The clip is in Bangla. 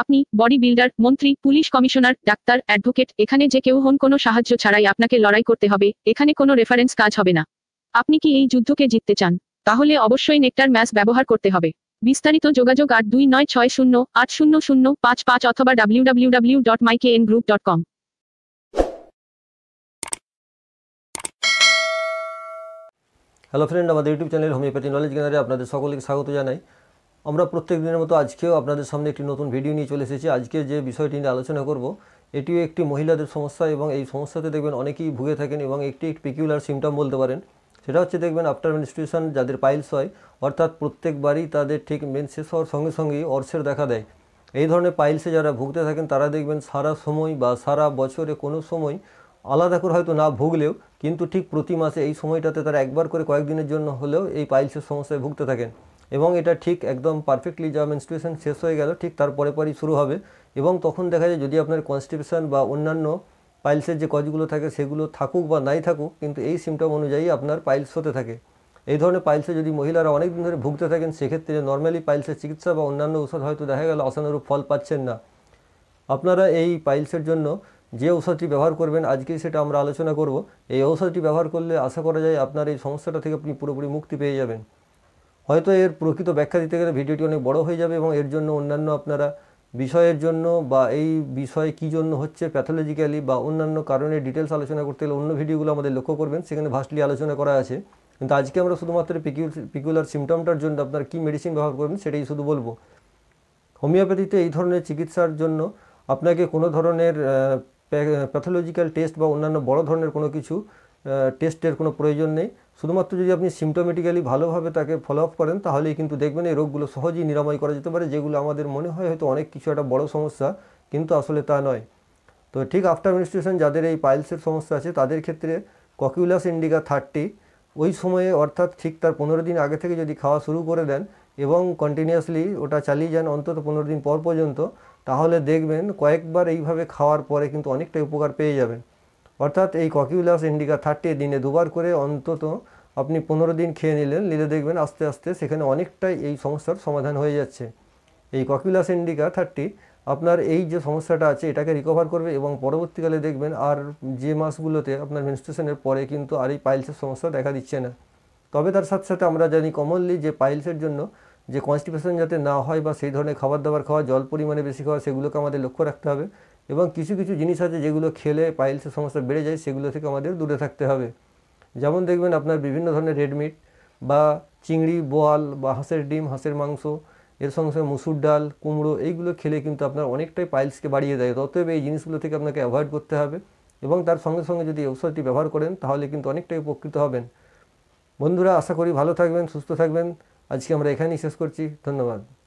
আপনি বডি বিল্ডার মন্ত্রী পুলিশ কমিশনার ডাক্তার অ্যাডভোকেট এখানে যে কেউ হন কোনো সাহায্য ছাড়াই আপনাকে লড়াই করতে হবে এখানে কোনো রেফারেন্স কাজ হবে না আপনি কি এই যুদ্ধকে জিততে চান তাহলে অবশ্যই নেকটার ম্যাচ ব্যবহার করতে হবে বিস্তারিত যোগাযোগ আট দুই নয় ছয় শূন্য আট শূন্য শূন্য পাঁচ পাঁচ অথবা W W W dot Mike N group dot com hello friend আমাদের ইউটিউব চ্যানেল হোমিওপ্যাথি নলেজ গ্যানারে আপনাদের সকলকে স্বাগত জানাই আমরা প্রত্যেক দিনের মতো আজকেও আপনাদের সামনে একটি নতুন ভিডিও নিয়ে চলে এসেছি আজকে যে বিষয়টি নিয়ে আলোচনা করব এটিও একটি মহিলাদের সমস্যা এবং এই সমস্যাতে দেখবেন অনেকেই ভুগে থাকেন এবং একটি পিকিউলার সিমটম বলতে পারেন সেটা হচ্ছে দেখবেন আফটার মেনস্ট্রুয়েশন যাদের পাইলস হয় অর্থাৎ প্রত্যেকবারই তাদের ঠিক মেন শেষ হওয়ার সঙ্গে সঙ্গেই অর্সের দেখা দেয় এই ধরনের পাইলসে যারা ভুগতে থাকেন তারা দেখবেন সারা সময় বা সারা বছরে কোনো সময় আলাদা করে হয়তো না ভুগলেও কিন্তু ঠিক প্রতি মাসে এই সময়টাতে তারা একবার করে কয়েকদিনের জন্য হলেও এই পাইলসের সমস্যায় ভুগতে থাকেন এবং এটা ঠিক একদম পারফেক্টলি যা মেনস্ট্রুয়েশন শেষ হয়ে গেল ঠিক তারপরে পরই শুরু হবে এবং তখন দেখা যায় যদি আপনার কনস্টিপেশন বা অন্যান্য পাইলসের যে কজগুলো থাকে সেগুলো থাকুক বা নাই থাকুক কিন্তু এই সিমটম অনুযায়ী আপনার পাইলস হতে থাকে এই ধরনের পাইলসে যদি মহিলারা অনেক দিন ধরে ভুগতে থাকেন সেক্ষেত্রে নর্মালি পাইলসের চিকিৎসা বা অন্যান্য ওষুধ হয়তো দেখা গেল অসানুরূপ ফল পাচ্ছেন না আপনারা এই পাইলসের জন্য যে ঔষধটি ব্যবহার করবেন আজকেই সেটা আমরা আলোচনা করব এই ঔষধটি ব্যবহার করলে আশা করা যায় আপনার এই সমস্যাটা থেকে আপনি পুরোপুরি মুক্তি পেয়ে যাবেন হয়তো এর প্রকৃত ব্যাখ্যা দিতে গেলে ভিডিওটি অনেক বড় হয়ে যাবে এবং এর জন্য অন্যান্য আপনারা বিষয়ের জন্য বা এই বিষয় কি জন্য হচ্ছে প্যাথোলজিক্যালি বা অন্যান্য কারণে ডিটেলস আলোচনা করতে গেলে অন্য ভিডিওগুলো আমাদের লক্ষ্য করবেন সেখানে ভাস্টলি আলোচনা করা আছে কিন্তু আজকে আমরা শুধুমাত্র পিকুলার সিমটমটার জন্য আপনার কি মেডিসিন ব্যবহার করবেন সেটাই শুধু বলবো হোমিওপ্যাথিতে এই ধরনের চিকিৎসার জন্য আপনাকে কোনো ধরনের প্যাথোলজিক্যাল টেস্ট বা অন্যান্য বড় ধরনের কোনো কিছু টেস্টের কোনো প্রয়োজন নেই শুধুমাত্র যদি আপনি সিমটোমেটিক্যালি ভালোভাবে তাকে ফলো আপ করেন তাহলেই কিন্তু দেখবেন এই রোগগুলো সহজেই নিরাময় করা যেতে পারে যেগুলো আমাদের মনে হয় হয়তো অনেক কিছু একটা বড় সমস্যা কিন্তু আসলে তা নয় তো ঠিক আফটার মিনিস্ট্রেশন যাদের এই পাইলসের সমস্যা আছে তাদের ক্ষেত্রে ককিউলাস ইন্ডিকা থার্টি ওই সময়ে অর্থাৎ ঠিক তার পনেরো দিন আগে থেকে যদি খাওয়া শুরু করে দেন এবং কন্টিনিউয়াসলি ওটা চালিয়ে যান অন্তত পনেরো দিন পর পর্যন্ত তাহলে দেখবেন কয়েকবার এইভাবে খাওয়ার পরে কিন্তু অনেকটাই উপকার পেয়ে যাবেন অর্থাৎ এই ককিউলাস ইন্ডিকা থার্টি দিনে দুবার করে অন্তত আপনি পনেরো দিন খেয়ে নিলেন নিলে দেখবেন আস্তে আস্তে সেখানে অনেকটাই এই সমস্যার সমাধান হয়ে যাচ্ছে এই ককিউলাস ইন্ডিকা থার্টি আপনার এই যে সমস্যাটা আছে এটাকে রিকভার করবে এবং পরবর্তীকালে দেখবেন আর যে মাসগুলোতে আপনার মেনস্ট্রুশনের পরে কিন্তু আর এই পাইলসের সমস্যা দেখা দিচ্ছে না তবে তার সাথে সাথে আমরা জানি কমনলি যে পাইলসের জন্য যে কনস্টিপেশন যাতে না হয় বা সেই ধরনের খাবার দাবার খাওয়া জল পরিমাণে বেশি খাওয়া সেগুলোকে আমাদের লক্ষ্য রাখতে হবে এবং কিছু কিছু জিনিস আছে যেগুলো খেলে পাইলসের সমস্যা বেড়ে যায় সেগুলো থেকে আমাদের দূরে থাকতে হবে যেমন দেখবেন আপনার বিভিন্ন ধরনের রেডমিট বা চিংড়ি বোয়াল বা হাঁসের ডিম হাঁসের মাংস এর সঙ্গে সঙ্গে মুসুর ডাল কুমড়ো এইগুলো খেলে কিন্তু আপনার অনেকটাই পাইলসকে বাড়িয়ে দেয় অতএব এই জিনিসগুলো থেকে আপনাকে অ্যাভয়েড করতে হবে এবং তার সঙ্গে সঙ্গে যদি ঔষধটি ব্যবহার করেন তাহলে কিন্তু অনেকটাই উপকৃত হবেন বন্ধুরা আশা করি ভালো থাকবেন সুস্থ থাকবেন আজকে আমরা এখানেই শেষ করছি ধন্যবাদ